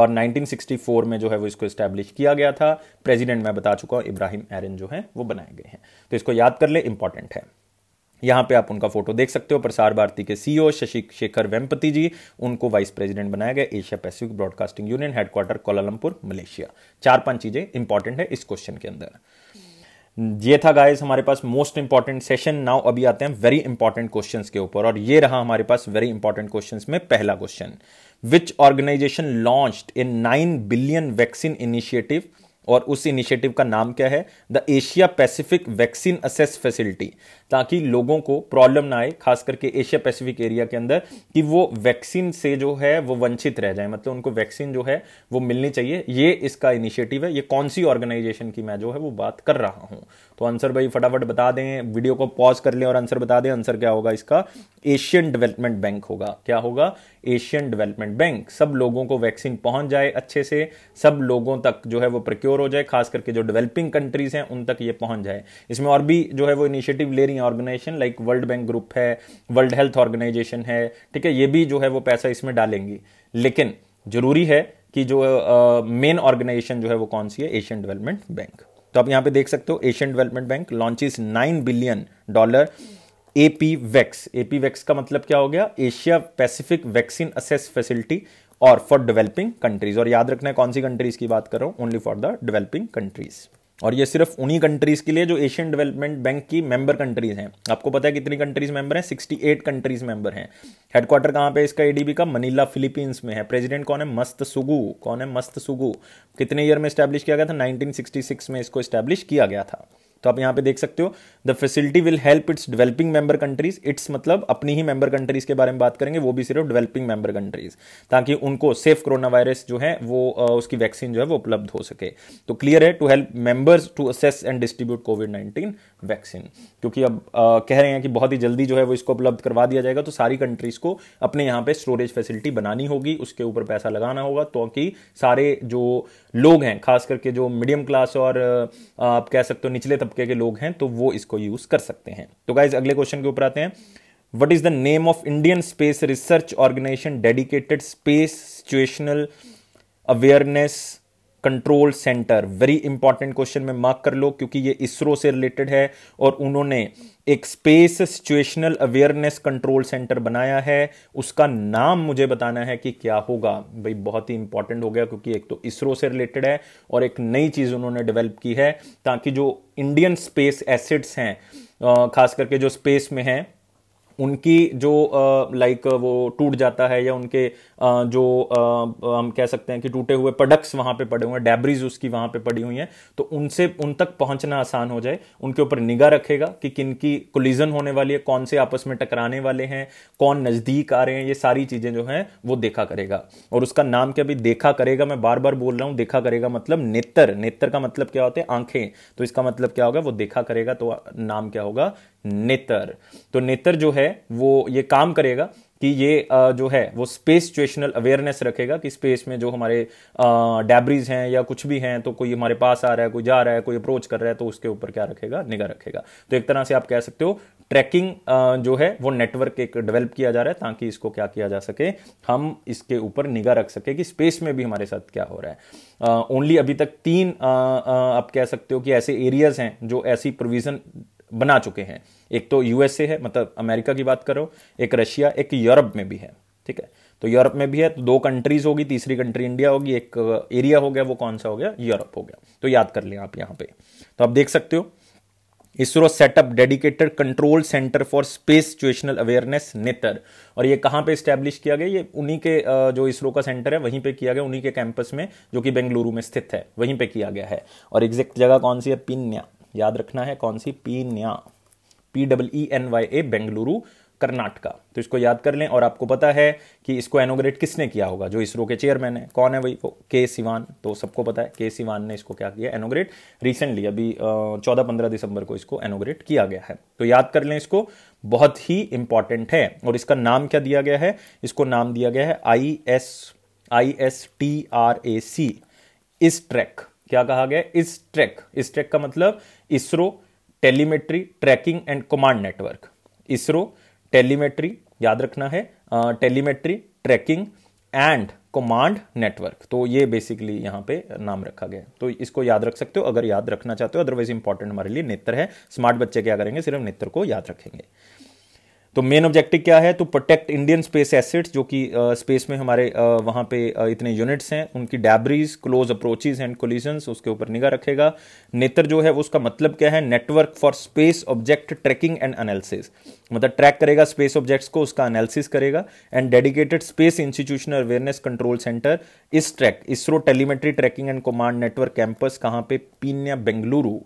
और 1964 में जो है वो इसको इस्टेब्लिश किया गया था प्रेजिडेंट मैं बता चुका हूँ इब्राहिम एरन जो है वो बनाए गए हैं तो इसको याद कर ले इंपॉर्टेंट है यहाँ पे आप उनका फोटो देख सकते हो प्रसार भारती के सीईओ e शशि शेखर वेम्पति जी उनको वाइस प्रेसिडेंट बनाया गया Asia Pacific Broadcasting Union headquarter Kuala Lumpur Malaysia चार पांच चीजें इंपॉर्टेंट है इस क्वेश्चन के अंदर ये था गाइस हमारे पास मोस्ट इंपॉर्टेंट सेशन नाउ अभी आते हैं वेरी इंपॉर्टेंट क्वेश्चंस के ऊपर और ये रहा हमारे पास वेरी इंपॉर्टेंट क्वेश्चंस में पहला question which organisation launched in nine billion vaccine initiative और उस इनिशिएटिव का नाम क्या है the Asia Pacific vaccine access facility ताकि लोगों को प्रॉब्लम ना आए खास करके एशिया पैसिफिक एरिया के अंदर कि वो वैक्सीन से जो है वो वंचित रह जाए मतलब उनको वैक्सीन जो है वो मिलनी चाहिए ये इसका इनिशिएटिव है ये कौन सी ऑर्गेनाइजेशन की मैं जो है वो बात कर रहा हूँ तो आंसर भाई फटाफट बता दें वीडियो को पॉज कर लें और आंसर बता दें आंसर क्या होगा इसका एशियन डेवलपमेंट बैंक होगा क्या होगा एशियन डेवलपमेंट बैंक सब लोगों को वैक्सीन पहुंच जाए अच्छे से सब लोगों तक जो है वो प्रक्योर हो जाए खास करके जो डेवलपिंग कंट्रीज हैं उन तक ये पहुंच जाए इसमें और भी जो है वो इनिशिएटिव ले रही है organisation like World Bank Group है वर्ल्ड हेल्थ ऑर्गेनाइजेशन है ठीक है ये भी जो है वो पैसा इसमें डालेंगी लेकिन जरूरी है कि जो मेन uh, ऑर्गेनाइजेशन जो है वो कौन सी है एशियन डेवलपमेंट बैंक तो आप यहाँ पे देख सकते हो Asian Development Bank launches nine billion dollar AP vax AP vax का मतलब क्या हो गया Asia Pacific vaccine access facility और फॉर डेवलपिंग कंट्रीज और याद रखना है कौन सी कंट्रीज की बात कर रहा हूँ only for the developing countries और ये सिर्फ उन्हीं कंट्रीज़ के लिए जो एशियन डेवलपमेंट बैंक की मेंबर कंट्रीज़ हैं आपको पता है कितनी कंट्रीज़ मेंबर हैं 68 कंट्रीज़ मेंबर हैं हेडक्वार्टर कहाँ पे इसका एडीबी का मनीला फिलीपींस में है प्रेसिडेंट कौन है मस्त सुगु कौन है मस्त सुगु कितने ईयर में इस्टेब्लिश किया गया था 1966 में इसको इस्टेब्लिश किया गया था तो आप यहाँ पे देख सकते हो the facility will help its developing member countries its मतलब अपनी ही मेंबर कंट्रीज के बारे में बात करेंगे वो भी सिर्फ डेवलपिंग मेंबर कंट्रीज ताकि उनको सेफ कोरोना वायरस जो है वो उसकी वैक्सीन जो है वो उपलब्ध हो सके तो क्लियर है to help members to access and distribute COVID nineteen vaccine क्योंकि अब आ, कह रहे हैं कि बहुत ही जल्दी जो है वो इसको उपलब्ध करवा दिया जाएगा तो सारी कंट्रीज को अपने यहाँ पे स्टोरेज फैसिलिटी बनानी होगी उसके ऊपर पैसा लगाना होगा तो कि सारे जो लोग हैं खास करके जो मीडियम क्लास और आप कह सकते हो निचले तब तबके के लोग हैं तो वो इसको यूज कर सकते हैं तो गाइज अगले क्वेश्चन के ऊपर आते हैं what is the name of Indian Space Research Organisation dedicated space situational awareness control centre very important question में मार्क कर लो क्योंकि ये इसरो से रिलेटेड है और उन्होंने एक space situational awareness control centre बनाया है उसका नाम मुझे बताना है कि क्या होगा भाई बहुत ही इंपॉर्टेंट हो गया क्योंकि एक तो इसरो से रिलेटेड है और एक नई चीज़ उन्होंने डेवलप की है ताकि जो इंडियन स्पेस एसिड्स हैं खास करके जो स्पेस में हैं उनकी जो लाइक वो टूट जाता है या उनके जो हम कह सकते हैं कि टूटे हुए प्रोडक्ट्स वहां पे पड़े हुए हैं डेबरीज उसकी वहां पे पड़ी हुई हैं तो उनसे उन तक पहुंचना आसान हो जाए उनके ऊपर निगाह रखेगा कि किन की कोलिजन होने वाली है कौन से आपस में टकराने वाले हैं कौन नज़दीक आ रहे हैं ये सारी चीज़ें जो हैं वो देखा करेगा और उसका नाम क्या भी देखा करेगा मैं बार बार बोल रहा हूँ देखा करेगा मतलब नेत्र नेत्र का मतलब क्या होता है आंखें तो इसका मतलब क्या होगा वो देखा करेगा तो नाम क्या होगा नेतर तो नेतर जो है वो ये काम करेगा कि ये जो है वो स्पेस सिचुएशनल अवेयरनेस रखेगा कि स्पेस में जो हमारे डैबरीज हैं या कुछ भी हैं तो कोई हमारे पास आ रहा है कोई जा रहा है कोई अप्रोच कर रहा है तो उसके ऊपर क्या रखेगा निगाह रखेगा तो एक तरह से आप कह सकते हो ट्रैकिंग जो है वो नेटवर्क एक डेवलप किया जा रहा है ताकि इसको क्या किया जा सके हम इसके ऊपर निगाह रख सके कि स्पेस में भी हमारे साथ क्या हो रहा है ओनली अभी तक तीन आप कह सकते हो कि ऐसे एरियाज हैं जो ऐसी प्रोविजन बना चुके हैं एक तो यूएसए है मतलब अमेरिका की बात करो एक रशिया एक यूरोप में भी है ठीक है तो यूरोप में भी है तो दो कंट्रीज होगी तीसरी कंट्री इंडिया होगी एक एरिया हो गया वो कौन सा हो गया यूरोप हो गया तो याद कर लें आप यहाँ पे तो आप देख सकते हो ISRO setup dedicated control centre for space situational awareness NETRA और ये कहाँ पे स्टैब्लिश किया गया ये उन्हीं के जो इसरो का सेंटर है वहीं पे किया गया उन्हीं के कैंपस में जो कि बेंगलुरु में स्थित है वहीं पे किया गया है और एग्जैक्ट जगह कौन सी है पिन्या याद रखना है कौन सी न्या P double E N Y A Bengaluru Karnataka तो इसको याद कर लें और आपको पता है कि इसको एनोग्रेट किसने किया होगा जो इसरो के चेयरमैन है कौन है वही वो के सिवान तो सबको पता है के सिवान ने इसको क्या किया एनोग्रेट रिसेंटली अभी चौदह पंद्रह दिसंबर को इसको एनोग्रेट किया गया है तो याद कर लें इसको बहुत ही इंपॉर्टेंट है और इसका नाम क्या दिया गया है इसको नाम दिया गया है I S I S T R A C ISTRAC क्या कहा गया इस ट्रैक इस ट्रैक का मतलब ISRO telemetry tracking and command network ISRO telemetry याद रखना है telemetry tracking and command network तो ये बेसिकली यहाँ पे नाम रखा गया तो इसको याद रख सकते हो अगर याद रखना चाहते हो अदरवाइज इंपॉर्टेंट हमारे लिए नेत्र है स्मार्ट बच्चे क्या करेंगे सिर्फ नेत्र को याद रखेंगे तो मेन ऑब्जेक्टिव क्या है तो प्रोटेक्ट इंडियन स्पेस एसेट्स जो कि स्पेस में हमारे आ, वहाँ पे आ, इतने यूनिट्स हैं उनकी debris close approaches and collisions उसके ऊपर निगाह रखेगा नेत्र जो है उसका मतलब क्या है network for space object tracking and analysis मतलब ट्रैक करेगा स्पेस ऑब्जेक्ट्स को उसका एनालिसिस करेगा and dedicated space institutional awareness control centre ISTRAC ISRO telemetry tracking and command network campus कहाँ पे Peenya Bengaluru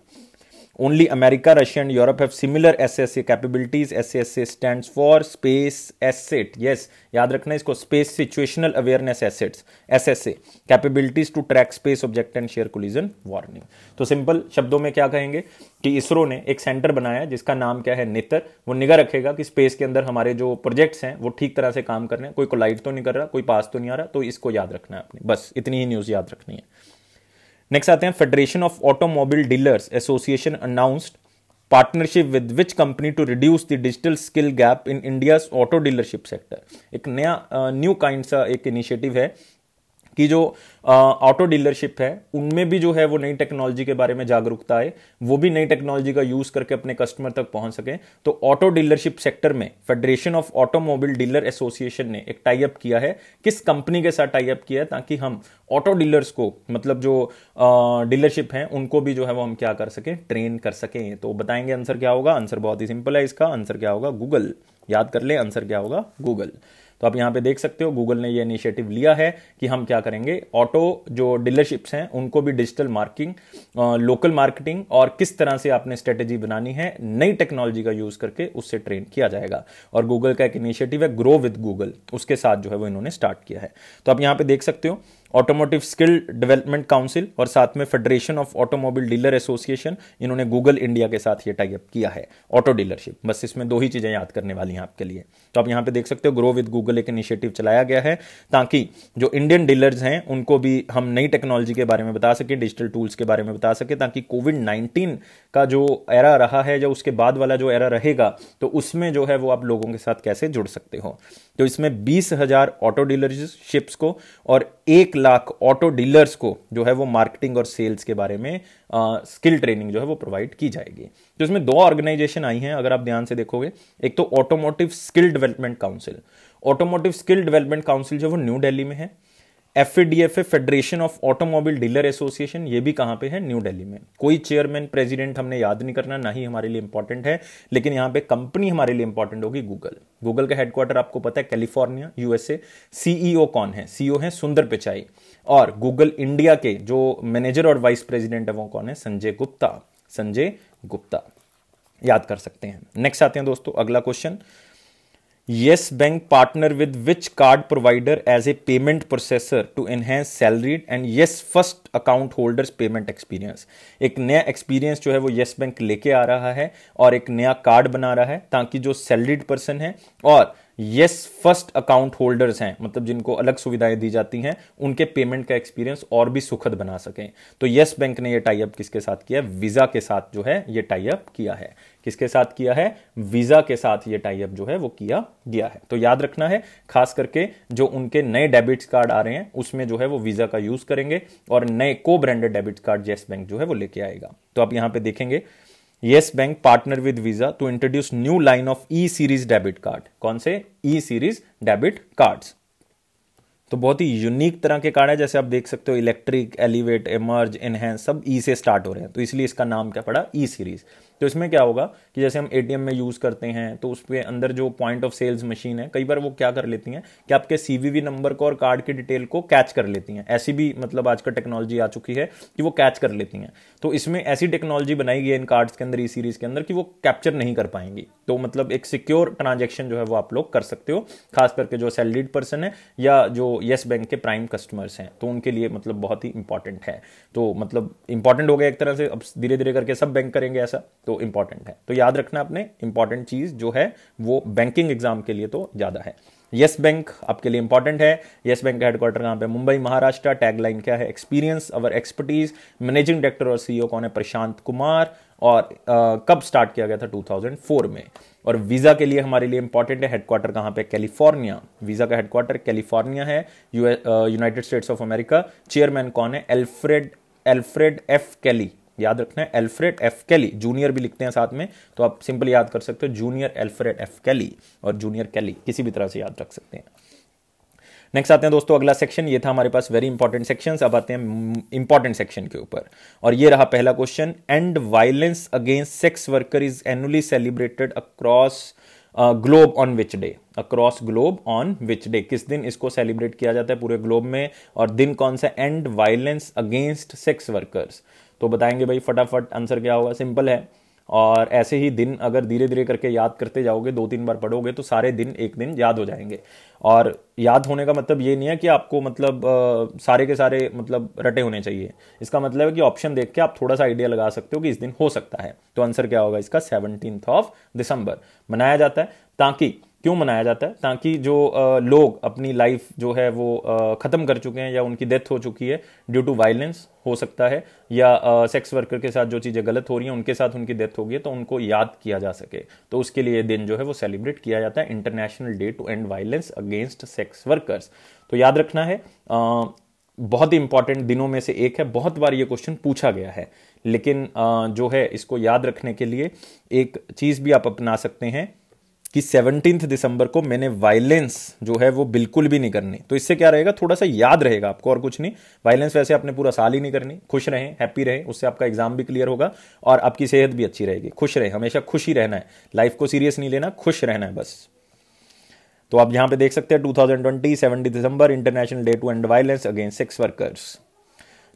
only America Russia and Europe have similar S S A capabilities S S A stand for space asset yes याद रखना है इसको space situational awareness assets S S A capabilities to track space object and share collision warning तो simple शब्दों में क्या कहेंगे कि इसरो ने एक सेंटर बनाया जिसका नाम क्या है नेतर वो निगाह रखेगा कि स्पेस के अंदर हमारे जो प्रोजेक्ट्स हैं वो ठीक तरह से काम कर रहे हैं कोई कोलाइट तो नहीं कर रहा कोई पास तो नहीं आ रहा तो इसको याद रखना है अपने बस इतनी ही न्यूज़ याद रखनी है नेक्स्ट आते हैं federation of automobile dealers association announced partnership with which company to reduce the digital skill gap in India auto dealership sector एक नया न्यू काइंड सा एक इनिशिएटिव है कि जो ऑटो डीलरशिप है उनमें भी जो है वो नई टेक्नोलॉजी के बारे में जागरूकता आए वो भी नई टेक्नोलॉजी का यूज करके अपने कस्टमर तक पहुंच सके तो ऑटो डीलरशिप सेक्टर में federation of automobile dealer association ने एक टाई अप किया है किस कंपनी के साथ टाई अप किया है ताकि हम ऑटो डीलर्स को मतलब जो डीलरशिप है उनको भी जो है वो हम क्या कर सकें ट्रेन कर सकें तो बताएंगे आंसर क्या होगा आंसर बहुत ही सिंपल है इसका आंसर क्या होगा गूगल याद कर ले आंसर क्या होगा गूगल तो आप यहाँ पे देख सकते हो गूगल ने ये इनिशिएटिव लिया है कि हम क्या करेंगे ऑटो जो डीलरशिप्स हैं उनको भी डिजिटल मार्किंग लोकल मार्केटिंग और किस तरह से आपने स्ट्रेटेजी बनानी है नई टेक्नोलॉजी का यूज करके उससे ट्रेन किया जाएगा और गूगल का एक इनिशिएटिव है ग्रो विद गूगल उसके साथ जो है वो इन्होंने स्टार्ट किया है तो आप यहाँ पे देख सकते हो ऑटोमोटिव स्किल डेवलपमेंट काउंसिल और साथ में federation of automobile dealer association इन्होंने गूगल इंडिया के साथ ये टाइप किया है ऑटो डीलरशिप बस इसमें दो ही चीज़ें याद करने वाली हैं आपके लिए तो आप यहां पे देख सकते हो ग्रो विद गूगल एक इनिशिएटिव चलाया गया है ताकि जो इंडियन डीलर्स हैं उनको भी हम नई टेक्नोलॉजी के बारे में बता सकें डिजिटल टूल्स के बारे में बता सके ताकि कोविड नाइन्टीन का जो एरा रहा है या उसके बाद वाला जो एरा रहेगा तो उसमें जो है वो आप लोगों के साथ कैसे जुड़ सकते हो तो इसमें बीस हजार ऑटो डीलरशिप्स को और एक लाख ऑटो डीलर्स को जो है वो मार्केटिंग और सेल्स के बारे में आ, स्किल ट्रेनिंग जो है वो प्रोवाइड की जाएगी तो इसमें दो ऑर्गेनाइजेशन आई हैं अगर आप ध्यान से देखोगे एक तो automotive skill development council automotive skill development council जो वो न्यू दिल्ली में है F federation of automobile dealer association ये भी कहां पे है न्यू दिल्ली में कोई चेयरमैन प्रेसिडेंट हमने याद नहीं करना ना ही हमारे लिए इंपॉर्टेंट है लेकिन यहां पे कंपनी हमारे लिए इंपॉर्टेंट होगी गूगल गूगल का हेडक्वार्टर आपको पता है कैलिफोर्निया यूएसए सीईओ कौन है सीईओ e है सुंदर पिचाई और गूगल इंडिया के जो मैनेजर और वाइस प्रेसिडेंट है वो कौन है संजय गुप्ता संजय गुप्ता याद कर सकते हैं नेक्स्ट आते हैं दोस्तों अगला question yes bank partner with which card provider as a payment processor to enhance salaried and yes first account holders payment experience एक नया एक्सपीरियंस जो है वो येस बैंक लेके आ रहा है और एक नया कार्ड बना रहा है ताकि जो सैलरीड पर्सन है और येस फर्स्ट अकाउंट होल्डर्स हैं मतलब जिनको अलग सुविधाएं दी जाती हैं उनके पेमेंट का एक्सपीरियंस और भी सुखद बना सकें तो येस बैंक ने ये टाइप किसके साथ किया विजा के साथ जो है ये टाइप किया है किसके साथ किया है वीजा के साथ ये टाइप जो है वो किया गया है तो याद रखना है खास करके जो उनके नए डेबिट कार्ड आ रहे हैं उसमें जो है वो वीजा का यूज करेंगे और नए को branded debit card yes bank जो है वो लेके आएगा तो आप यहां पर देखेंगे yes bank partner with visa to introduce new line of e series debit card कौन से ई सीरीज डेबिट कार्ड्स तो बहुत ही यूनिक तरह के कार्ड है जैसे आप देख सकते हो इलेक्ट्रिक एलिवेट एमर्ज एनहेंस सब ई e से स्टार्ट हो रहे हैं तो इसलिए इसका नाम क्या पड़ा ई e सीरीज तो इसमें क्या होगा कि जैसे हम एटीएम में यूज़ करते हैं तो उसके अंदर जो पॉइंट ऑफ सेल्स मशीन है कई बार वो क्या कर लेती हैं कि आपके सीवीवी नंबर को और कार्ड की डिटेल को कैच कर लेती हैं ऐसी भी मतलब आजकल टेक्नोलॉजी आ चुकी है कि वो कैच कर लेती हैं तो इसमें ऐसी टेक्नोलॉजी बनाई गई है इन कार्ड्स के अंदर ई e सीरीज़ के अंदर कि वो कैप्चर नहीं कर पाएंगी तो मतलब एक सिक्योर ट्रांजेक्शन जो है वो आप लोग कर सकते हो खास करके जो सैलरीड पर्सन है या जो येस बैंक के प्राइम कस्टमर्स हैं तो उनके लिए मतलब बहुत ही इंपॉर्टेंट है तो मतलब इंपॉर्टेंट हो गया एक तरह से अब धीरे धीरे करके सब बैंक करेंगे ऐसा तो इंपॉर्टेंट है तो याद रखना अपने इंपॉर्टेंट चीज़ जो है वो बैंकिंग एग्जाम के लिए तो ज़्यादा है येस बैंक आपके लिए इंपॉर्टेंट है येस बैंक का हेडक्वार्टर कहाँ पे मुंबई महाराष्ट्र टैगलाइन क्या है experience our expertise managing director और सीईओ e कौन है प्रशांत कुमार और आ, कब स्टार्ट किया गया था 2004 में और वीज़ा के लिए हमारे लिए इंपॉर्टेंट है हेडक्वार्टर कहाँ पे कैलिफोर्निया वीज़ा का हेडक्वार्टर कैलिफोर्निया है United States of America chairman कौन है एल्फ्रेड एल्फ्रेड एफ कैली याद रखना है एल्फ्रेड एफ कैली जूनियर भी लिखते हैं साथ में तो आप सिंपल याद कर सकते हो जूनियर एल्फ्रेड एफ कैली और जूनियर कैली किसी भी तरह से याद रख सकते हैं नेक्स्ट आते हैं दोस्तों अगला सेक्शन ये था हमारे पास वेरी इंपॉर्टेंट सेक्शन अब आते हैं इंपॉर्टेंट सेक्शन के ऊपर और ये रहा पहला question end violence against sex worker is annually celebrated across globe on which day across globe on which day किस दिन इसको सेलिब्रेट किया जाता है पूरे ग्लोब में और दिन कौन सा end violence against sex workers तो बताएंगे भाई फटाफट आंसर क्या होगा सिंपल है और ऐसे ही दिन अगर धीरे धीरे करके याद करते जाओगे दो तीन बार पढ़ोगे तो सारे दिन एक दिन याद हो जाएंगे और याद होने का मतलब ये नहीं है कि आपको मतलब आ, सारे के सारे मतलब रटे होने चाहिए इसका मतलब है कि ऑप्शन देख के आप थोड़ा सा आइडिया लगा सकते हो कि इस दिन हो सकता है तो आंसर क्या होगा इसका सेवनटीन ऑफ दिसंबर मनाया जाता है ताकि क्यों मनाया जाता है ताकि जो लोग अपनी लाइफ जो है वो ख़त्म कर चुके हैं या उनकी डेथ हो चुकी है ड्यू टू वायलेंस हो सकता है या सेक्स वर्कर के साथ जो चीज़ें गलत हो रही हैं उनके साथ उनकी डेथ होगी तो उनको याद किया जा सके तो उसके लिए दिन जो है वो सेलिब्रेट किया जाता है international day to end violence against sex workers तो याद रखना है आ, बहुत ही इंपॉर्टेंट दिनों में से एक है बहुत बार ये क्वेश्चन पूछा गया है लेकिन आ, जो है इसको याद रखने के लिए एक चीज़ भी आप अपना सकते हैं कि सेवनटीन दिसंबर को मैंने वायलेंस जो है वो बिल्कुल भी नहीं करनी तो इससे क्या रहेगा थोड़ा सा याद रहेगा आपको और कुछ नहीं वायलेंस वैसे आपने पूरा साल ही नहीं करनी खुश रहें हैप्पी रहें उससे आपका एग्जाम भी क्लियर होगा और आपकी सेहत भी अच्छी रहेगी खुश रहें हमेशा खुश ही रहना है लाइफ को सीरियस नहीं लेना खुश रहना है बस तो आप यहां पे देख सकते हैं 2020 70 दिसंबर international day to end violence against sex workers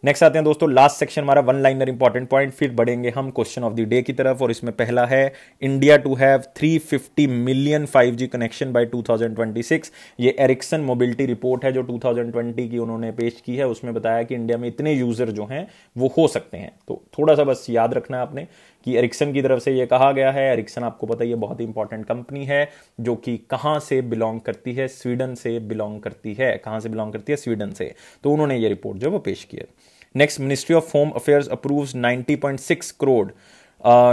next आते हैं दोस्तों लास्ट सेक्शन हमारा वन लाइनर इंपॉर्टेंट पॉइंट फिर बढ़ेंगे हम क्वेश्चन ऑफ द डे की तरफ और इसमें पहला है India to have 350 million 5G connection by 2026 ये एरिक्सन मोबिलिटी रिपोर्ट है जो 2020 की उन्होंने पेश की है उसमें बताया कि इंडिया में इतने यूजर जो हैं वो हो सकते हैं तो थोड़ा सा बस याद रखना है आपने कि एरिक्सन की तरफ से ये कहा गया है एरिक्सन आपको पता है ये बहुत ही इंपॉर्टेंट कंपनी है जो कि कहाँ से बिलोंग करती है स्वीडन से बिलोंग करती है कहाँ से बिलोंग करती है स्वीडन से तो उन्होंने ये रिपोर्ट जो वो पेश की है next ministry of home affairs approves 90.6 crore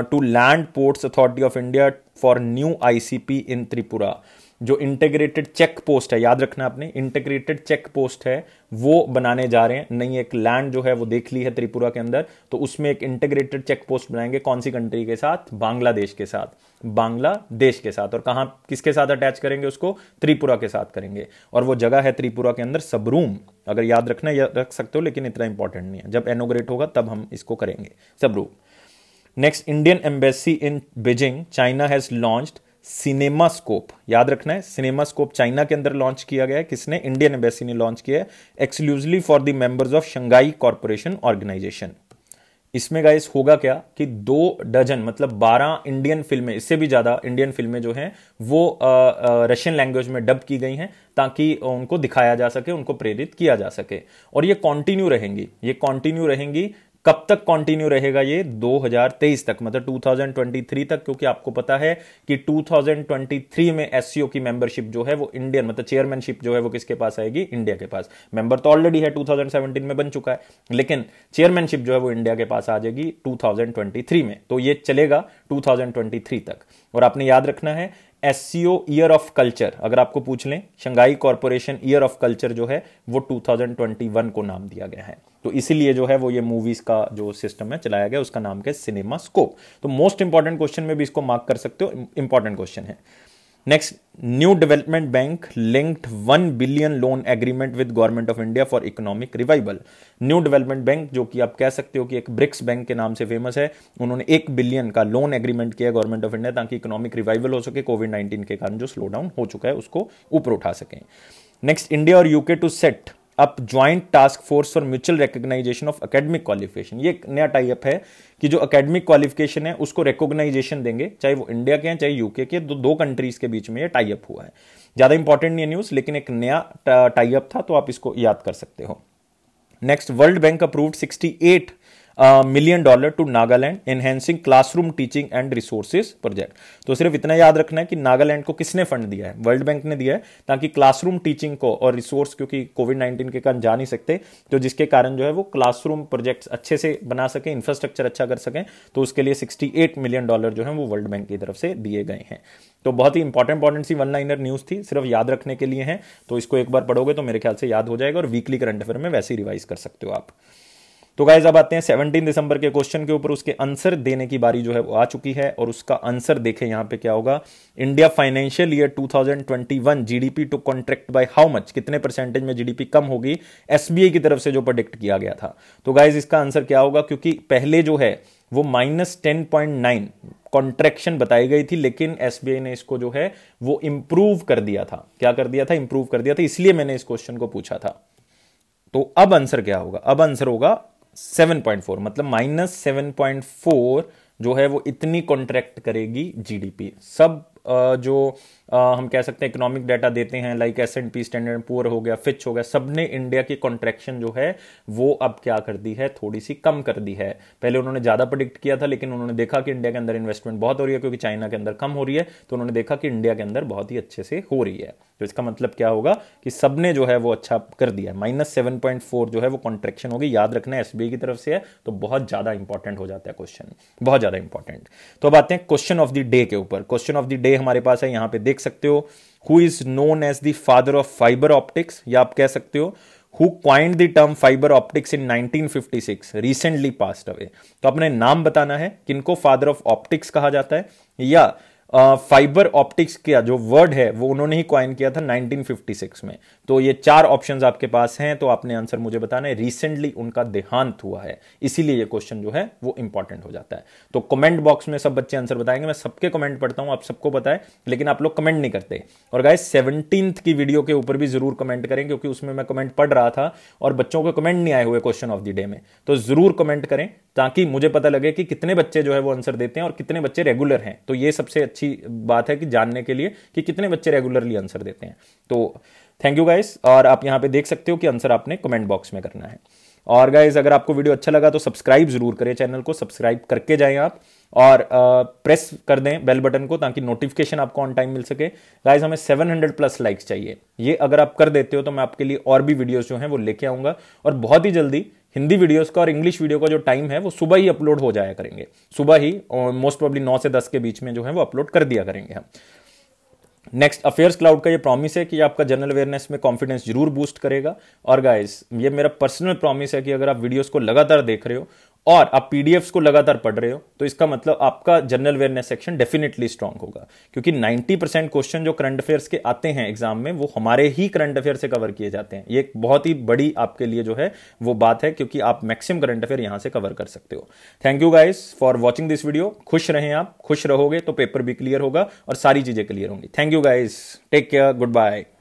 to land ports authority of India for new ICP in Tripura जो इंटीग्रेटेड चेक पोस्ट है याद रखना आपने इंटीग्रेटेड चेक पोस्ट है वो बनाने जा रहे हैं नई एक लैंड जो है वो देख ली है त्रिपुरा के अंदर तो उसमें एक इंटीग्रेटेड चेक पोस्ट बनाएंगे कौन सी कंट्री के साथ बांग्लादेश के साथ बांग्लादेश के साथ और कहा किसके साथ अटैच करेंगे उसको त्रिपुरा के साथ करेंगे और वो जगह है त्रिपुरा के अंदर सबरूम अगर याद रखना या रख सकते हो लेकिन इतना इंपॉर्टेंट नहीं है जब एनोग्रेट होगा तब हम इसको करेंगे सब रूप next Indian embassy in Beijing China has launch cinema scope याद रखना है सिनेमा स्कोप चाइना के अंदर लॉन्च किया गया है किसने इंडियन एम्बेसी ने लॉन्च किया है exclusively for the members of Shanghai corporation organisation इसमें गाइस होगा क्या कि दो डजन मतलब बारह इंडियन फिल्में इससे भी ज़्यादा इंडियन फिल्में जो हैं वो रशियन लैंग्वेज में डब की गई हैं ताकि उनको दिखाया जा सके उनको प्रेरित किया जा सके और ये कॉन्टिन्यू रहेंगी ये कॉन्टिन्यू रहेंगी कब तक कंटिन्यू रहेगा ये 2023 तक मतलब 2023 तक क्योंकि आपको पता है कि 2023 में एस की मेंबरशिप जो है वो इंडियन मतलब चेयरमैनशिप जो है वो किसके पास आएगी इंडिया के पास मेंबर तो ऑलरेडी है 2017 में बन चुका है लेकिन चेयरमैनशिप जो है वो इंडिया के पास आ जाएगी 2023 में तो ये चलेगा 2023 तक और आपने याद रखना है S C year of culture अगर आपको पूछ लें Shanghai corporation year of culture जो है वो 2021 को नाम दिया गया है तो इसीलिए जो है वो ये मूवीज का जो सिस्टम है चलाया गया उसका नाम क्या है सिनेमा स्कोप तो मोस्ट इंपॉर्टेंट क्वेश्चन में भी इसको मार्क कर सकते हो इंपॉर्टेंट क्वेश्चन है next new development bank linked one billion loan agreement with government of India for economic revival new development bank जो कि आप कह सकते हो कि एक ब्रिक्स बैंक के नाम से फेमस है उन्होंने एक बिलियन का लोन एग्रीमेंट किया गवर्नमेंट ऑफ इंडिया ताकि इकोनॉमिक रिवाइवल हो सके कोविड नाइन्टीन के कारण जो स्लो डाउन हो चुका है उसको ऊपर उठा सकें नेक्स्ट इंडिया और UK to set up joint task force for mutual recognition of academic qualification ये एक नया टाइप है कि जो अकेडमिक क्वालिफिकेशन है उसको रिकोगनाइजेशन देंगे चाहे वो इंडिया के हैं चाहे यूके के दो दो कंट्रीज के बीच में ये टाइप हुआ है ज़्यादा इंपॉर्टेंट नहीं है न्यूज़ लेकिन एक नया टाइप था तो आप इसको याद कर सकते हो next world bank approved sixty eight million dollar to Nagaland enhancing classroom teaching and resources project तो सिर्फ इतना याद रखना है कि नागालैंड को किसने फंड दिया है वर्ल्ड बैंक ने दिया है ताकि क्लासरूम टीचिंग को और रिसोर्स क्योंकि कोविड नाइन्टीन के कारण जा नहीं सकते तो जिसके कारण जो है वो क्लासरूम प्रोजेक्ट अच्छे से बना सकें इंफ्रास्ट्रक्चर अच्छा कर सकें तो उसके लिए एट मिलियन डॉलर जो है वो वर्ल्ड बैंक की तरफ से दिए गए हैं तो बहुत ही इंपॉर्टेंट इंपॉर्टेंट सी वन लाइनर न्यूज थी सिर्फ याद रखने के लिए है तो इसको एक बार पढ़ोगे तो मेरे ख्याल से याद हो जाएगा और वीकली करंट अफेयर में वैसे ही रिवाइज कर सकते हो आप तो गाइज अब आते हैं सेवनटीन दिसंबर के क्वेश्चन के ऊपर उसके आंसर देने की बारी जो है वो आ चुकी है और उसका आंसर देखें यहां पे क्या होगा India financial year 2021 GDP to contract by how much कितने परसेंटेज में जीडीपी कम होगी एसबीआई की तरफ से जो प्रोडिक्ट किया गया था तो गाइज इसका आंसर क्या होगा क्योंकि पहले जो है वो minus ten point nine contraction बताई गई थी लेकिन एसबीआई ने इसको जो है वो इंप्रूव कर दिया था क्या कर दिया था इंप्रूव कर दिया था इसलिए मैंने इस क्वेश्चन को पूछा था तो अब आंसर क्या होगा अब आंसर होगा 7.4 मतलब माइनस सेवन पॉइंट फोर जो है वो इतनी कॉन्ट्रैक्ट करेगी जीडीपी सब जो हम कह सकते हैं इकोनॉमिक डाटा देते हैं like S and P standard poor हो गया फिच हो गया सबने इंडिया की कॉन्ट्रैक्शन जो है वो अब क्या कर दी है थोड़ी सी कम कर दी है पहले उन्होंने ज़्यादा प्रडिक्ट किया था लेकिन उन्होंने देखा कि इंडिया के अंदर इन्वेस्टमेंट बहुत हो रही है क्योंकि चाइना के अंदर कम हो रही है तो उन्होंने देखा कि इंडिया के अंदर बहुत ही अच्छे से हो रही है तो इसका मतलब क्या होगा कि सबने जो है वो अच्छा कर दिया है माइनस सेवन पॉइंट फोर जो है वो कॉन्ट्रेक्शन होगी याद रखना एस की तरफ से है तो बहुत ज़्यादा इंपॉर्टेंट हो जाता है क्वेश्चन बहुत ज़्यादा इंपॉर्टेंट तो अब आते हैं क्वेश्चन ऑफ द डे के ऊपर क्वेश्चन ऑफ द डे हमारे पास है यहाँ पे देख देख सकते हो who is known as the father of fibre optics या आप कह सकते हो who coined the term fibre optics in 1956 recently passed away तो अपने नाम बताना है किनको फादर ऑफ ऑप्टिक्स कहा जाता है या फाइबर ऑप्टिक्स का जो वर्ड है वो उन्होंने ही क्वाइन किया था 1956 में तो ये चार ऑप्शंस आपके पास हैं तो आपने आंसर मुझे बताना है रिसेंटली उनका देहांत हुआ है इसीलिए ये क्वेश्चन जो है वो इंपॉर्टेंट हो जाता है तो कमेंट बॉक्स में सब बच्चे आंसर बताएंगे मैं सबके कमेंट पढ़ता हूं आप सबको बताएं लेकिन आप लोग कमेंट नहीं करते और गाय सेवनटीन की वीडियो के ऊपर भी जरूर कमेंट करें क्योंकि उसमें मैं कमेंट पढ़ रहा था और बच्चों के कमेंट नहीं आए हुए क्वेश्चन ऑफ द डे में तो जरूर कमेंट करें ताकि मुझे पता लगे कि कितने बच्चे जो है वो आंसर देते हैं और कितने बच्चे रेगुलर हैं तो ये सबसे अच्छा अच्छी बात है कि जानने के लिए कि कितने बच्चे रेगुलरली आंसर देते हैं तो थैंक यू गाइस और आप यहाँ पे देख सकते हो कि आंसर आपने कमेंट बॉक्स में करना है और गाइज अगर आपको वीडियो अच्छा लगा तो सब्सक्राइब जरूर करें चैनल को सब्सक्राइब करके जाएं आप और आ, प्रेस कर दें बेल बटन को ताकि नोटिफिकेशन आपको ऑन टाइम मिल सके गाइज हमें 700 प्लस लाइक्स चाहिए ये अगर आप कर देते हो तो मैं आपके लिए और भी वीडियोस जो हैं वो लेके आऊँगा और बहुत ही जल्दी हिंदी वीडियोस का और इंग्लिश वीडियो का जो टाइम है वो सुबह ही अपलोड हो जाया करेंगे सुबह ही और मोस्ट प्रॉब्ली नौ से दस के बीच में जो है वो अपलोड कर दिया करेंगे हम नेक्स्ट अफेयर्स क्लाउड का ये प्रॉमिस है कि आपका जनरल अवेयरनेस में कॉन्फिडेंस जरूर बूस्ट करेगा और गाइस ये मेरा पर्सनल प्रॉमिस है कि अगर आप वीडियोस को लगातार देख रहे हो और आप पी को लगातार पढ़ रहे हो तो इसका मतलब आपका general awareness section definitely strong होगा क्योंकि 90 परसेंट क्वेश्चन जो करंट अफेयर्स के आते हैं एग्जाम में वो हमारे ही करंट अफेयर से कवर किए जाते हैं ये एक बहुत ही बड़ी आपके लिए जो है वो बात है क्योंकि आप मैक्सिमम करंट अफेयर यहां से कवर कर सकते हो thank you guys for watching this video खुश रहें आप खुश रहोगे तो पेपर भी क्लियर होगा और सारी चीजें क्लियर होंगी thank you guys take care good bye